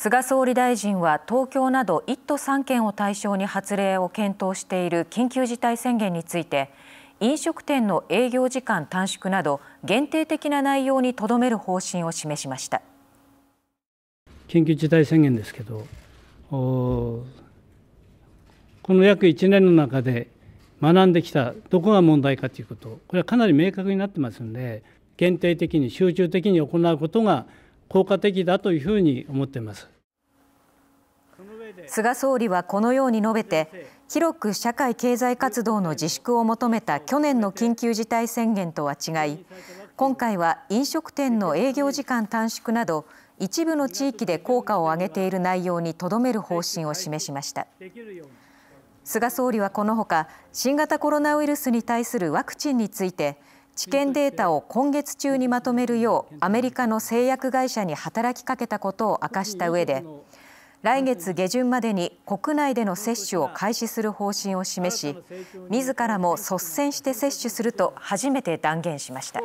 菅総理大臣は東京など1都3県を対象に発令を検討している緊急事態宣言について飲食店の営業時間短縮など限定的な内容にとどめる方針を示しました緊急事態宣言ですけどこの約1年の中で学んできたどこが問題かということこれはかなり明確になってますので限定的に集中的に行うことが効果的だというふうに思っています菅総理はこのように述べて広く社会経済活動の自粛を求めた去年の緊急事態宣言とは違い今回は飲食店の営業時間短縮など一部の地域で効果を上げている内容にとどめる方針を示しました菅総理はこのほか新型コロナウイルスに対するワクチンについて治験データを今月中にまとめるようアメリカの製薬会社に働きかけたことを明かした上で来月下旬までに国内での接種を開始する方針を示し自らも率先して接種すると初めて断言しました。